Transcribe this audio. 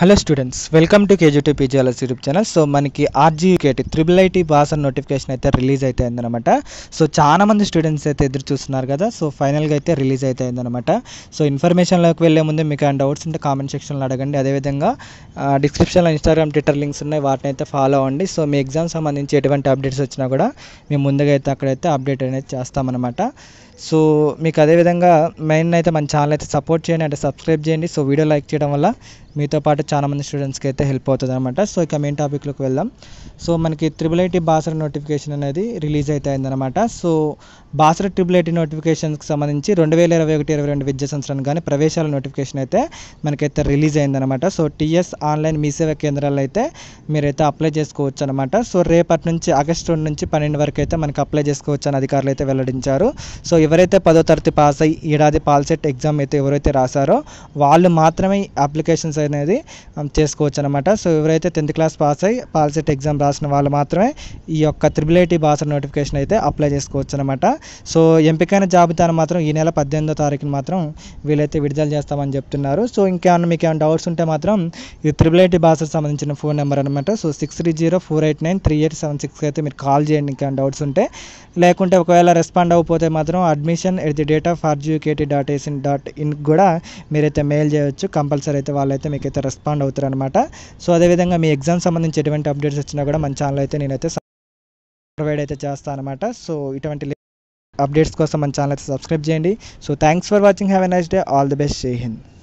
hello students welcome to KGT PGLS YouTube channel so మనకి RGUKT triple IT బాస్ notification అయితే release అయితే అయిందనమాట సో మంది స్టూడెంట్స్ అయితే ఎదురు చూస్తున్నారు కదా సో ఫైనల్గా అయితే రిలీజ్ అయితే అయిందనమాట సో ఇన్ఫర్మేషన్లోకి వెళ్ళే ముందు మీకు ఆ డౌట్స్ ఉంటే కామెంట్ సెక్షన్లో అడగండి అదేవిధంగా డిస్క్రిప్షన్లో ఇన్స్టాగ్రామ్ ట్విట్టర్ లింక్స్ ఉన్నాయి వాటిని అయితే ఫాలో అవ్వండి సో మీ ఎగ్జామ్ సంబంధించి ఎటువంటి అప్డేట్స్ వచ్చినా కూడా మేము ముందుగా అయితే అక్కడైతే అప్డేట్ అనేది చేస్తామన్నమాట సో మీకు అదేవిధంగా మెయిన్ అయితే మన ఛానల్ అయితే సపోర్ట్ చేయండి అంటే సబ్స్క్రైబ్ చేయండి సో వీడియో లైక్ చేయడం వల్ల మీతో పాటు చాలామంది స్టూడెంట్స్కి అయితే హెల్ప్ అవుతుంది అనమాట సో ఇక మెయిన్ టాపిక్లోకి వెళ్దాం సో మనకి త్రిబుల్ ఐటీ బాసర నోటిఫికేషన్ అనేది రిలీజ్ అయితే అయిందనమాట సో బాసర ట్రిబుల్ ఐటీ నోటిఫికేషన్కి సంబంధించి రెండు వేల ఇరవై ఒకటి ఇరవై రెండు విద్యా సంవత్సరానికి కానీ ప్రవేశాల నోటిఫికేషన్ అయితే మనకైతే రిలీజ్ అయిందనమాట సో టీఎస్ ఆన్లైన్ మీ సేవ కేంద్రాలు అయితే మీరైతే అప్లై చేసుకోవచ్చు అనమాట సో రేపటి నుంచి ఆగస్టు నుంచి పన్నెండు వరకు అయితే మనకు అప్లై చేసుకోవచ్చు అని అధికారులు అయితే వెల్లడించారు సో ఎవరైతే పదో తరగతి పాస్ అయ్యి ఏడాది పాల్సెట్ ఎగ్జామ్ అయితే ఎవరైతే రాశారో వాళ్ళు మాత్రమే అప్లికేషన్స్ అనేది చేసుకోవచ్చు అనమాట సో ఎవరైతే టెన్త్ క్లాస్ పాస్ అయ్యి పాలసెట్ ఎగ్జామ్ రాసిన వాళ్ళు మాత్రమే ఈ యొక్క త్రిబుల్ ఐటీ భాష నోటిఫికేషన్ అయితే అప్లై చేసుకోవచ్చు అనమాట సో ఎంపికైన జాబితాను మాత్రం ఈ నెల పద్దెనిమిదో తారీఖున మాత్రం వీలైతే విడుదల చేస్తామని చెప్తున్నారు సో ఇంకేమన్నా మీకు ఏమైనా డౌట్స్ ఉంటే మాత్రం ఈ త్రిబుల్ ఐటీ భాషకు సంబంధించిన ఫోన్ నెంబర్ అనమాట so six three zero four eight nine three eight seven six అయితే మీరు కాల్ చేయండి ఇంకేమైనా డౌట్స్ ఉంటే లేకుంటే ఒకవేళ రెస్పాండ్ అవ్వకపోతే మాత్రం admission at the date of RGUKT dot AC dot in కూడా మీరైతే మెయిల్ చేయవచ్చు కంపల్సరీ అయితే వాళ్ళైతే మీకైతే రెస్పాండ్ అవుతారనమాట సో అదేవిధంగా మీ ఎగ్జామ్ సంబంధించి ఎటువంటి అప్డేట్స్ వచ్చినా కూడా మన ఛానల్ అయితే నేనైతే ప్రొవైడ్ అయితే చేస్తాను అనమాట సో ఇటువంటి అప్డేట్స్ కోసం మన ఛానల్ అయితే సబ్స్క్రైబ్ చేయండి so thanks for watching have a nice day all the best Jai Hind